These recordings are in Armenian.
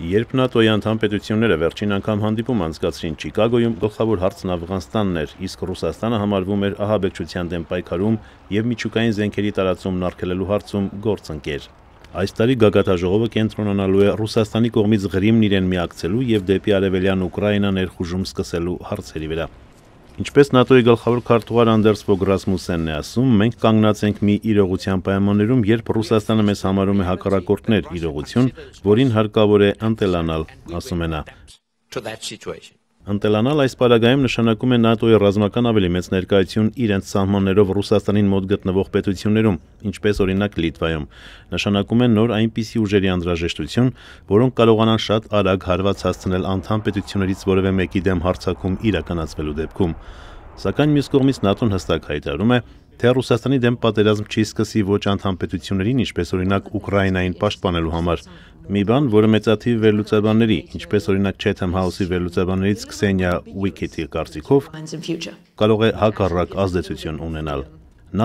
Երբ ՆԱՏՕ-ի անդամ պետությունները վերջին անգամ հանդիպում անցկացրին Չիկագոյում, գլխավոր հարցն Աфghanistan-ն էր, իսկ Ռուսաստանը համարվում էր ահաբեկչության դեմ պայքարում եւ միջուկային զենքերի տարածումն արգելելու հարցում գործընկեր։ Այս տարի գագաթաժողովը կենտրոնանալու է Ռուսաստանի կողմից Ղրիմն իրեն միակցելու եւ դեպի արևելյան Ուկրաինա ներխուժում սկսելու հարցերի վրա։ Ինչպես ՆԱՏՕ-ի գլխավոր քարտուղար Անդերս Ֆոգ Ռասմուսենն է ասում, մենք կանգնած ենք մի իրողության պայմաններում, երբ Ռուսաստանը մեզ համարում է հակառակորդներ իրողություն, որին հարկավոր է ընտելանալ, ասում է նա։ Ընտելանալ այս պարագայում նշանակում է ՆԱՏՕ-ի ռազմական ավելի մեծ ներկայություն իրենց սահմաններով Ռուսաստանին մոտ գտնվող պետություններում, ինչպես օրինակ Լիտվայում։ Նշանակում է նոր այնպիսի ուժերի անհրաժեշտություն, որոնք կարողանան շատ արագ հարված հասցնել անդամ պետություններից որևէ մեկի դեմ հարձակում իրականացվելու դեպքում։ Սակայն մյուս կողմից ՆԱՏՕ-ն հստակ հայտարարում է, թե Ռուսաստանի դեմ պատերազմ չի սկսի ոչ անդամ պետություններին, ինչպես օրինակ Ուկրաինային պաշտպանելու համար, Մի բան, որը մեծաթիվ վերլուծաբանների, ինչպես օրինակ Chatham House-ի վերլուծաբաններից Քսենիա Ուիկետի կարծիքով, կարող է հակառակ ազդեցություն ունենալ։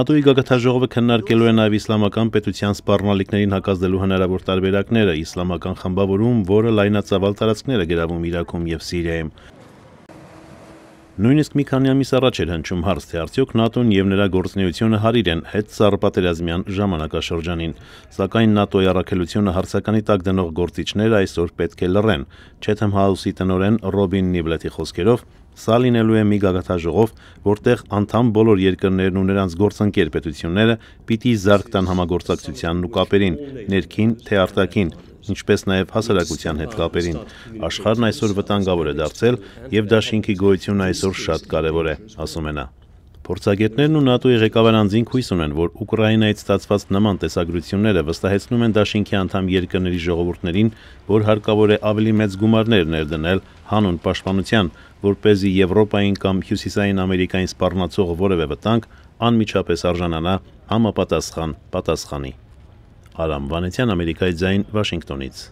ՆԱՏՕ-ի գագաթաժողովը քննարկելու է նաև իսլամական պետության սպառնալիքներին հակազդելու հնարավոր տարբերակները, իսլամական խմբավորում, որը լայնածավալ տարածքներ է գրավում Իրաքում եւ Սիրիայում։ Նույնիսկ մի քանի ամիս առաջ էր հնչում հարց, թե արդյոք ՆԱՏՕ-ն եւ նրա գործունեությունը հարիր են հետ սառպատերազմյան ժամանակաշրջանին, սակայն ՆԱՏՕ-ի առաքելությունը հարցականի տակ դնող գործիչները այսօր պետք է լռեն, Չեթեմ Հաուսի տնորեն Ռոբին Նիբլետի խոսքերով Սա լինելու է մի գագաթաժողով, որտեղ անդամ բոլոր երկրներն ու նրանց գործընկեր պետությունները պիտի զարգ տան համագործակցությանն ու կապերին, ներքին թե արտաքին, ինչպես նաև հասարակության հետ կապերին։ Աշխարհն այսօր վտանգավոր է դարձել եւ դա շինքի գոյությունն այսօր շատ կարեւոր է, ասում է նա։ Փորձագետներն ու ՆԱՏՕ-ի ղեկավարանձին հույս ունեն, որ Ուկրաինայից ստացված նման տեսագրությունները վստահեցնում են Դաշինքի անդամ երկրների ժողովուրդներին, որ հարկավոր է ավելի մեծ գումարներ ներդնել հանուն պաշտպանության, որ เป զի Եվրոպային կամ Հյուսիսային Ամերիկային սպառնացող որևէ վտանգ անմիջապես արժանանա համապատասխան պատասխանի։ պատասխանի. Արամ Վանեցյան, Ամերիկայի ձայն Վաշինգտոնից։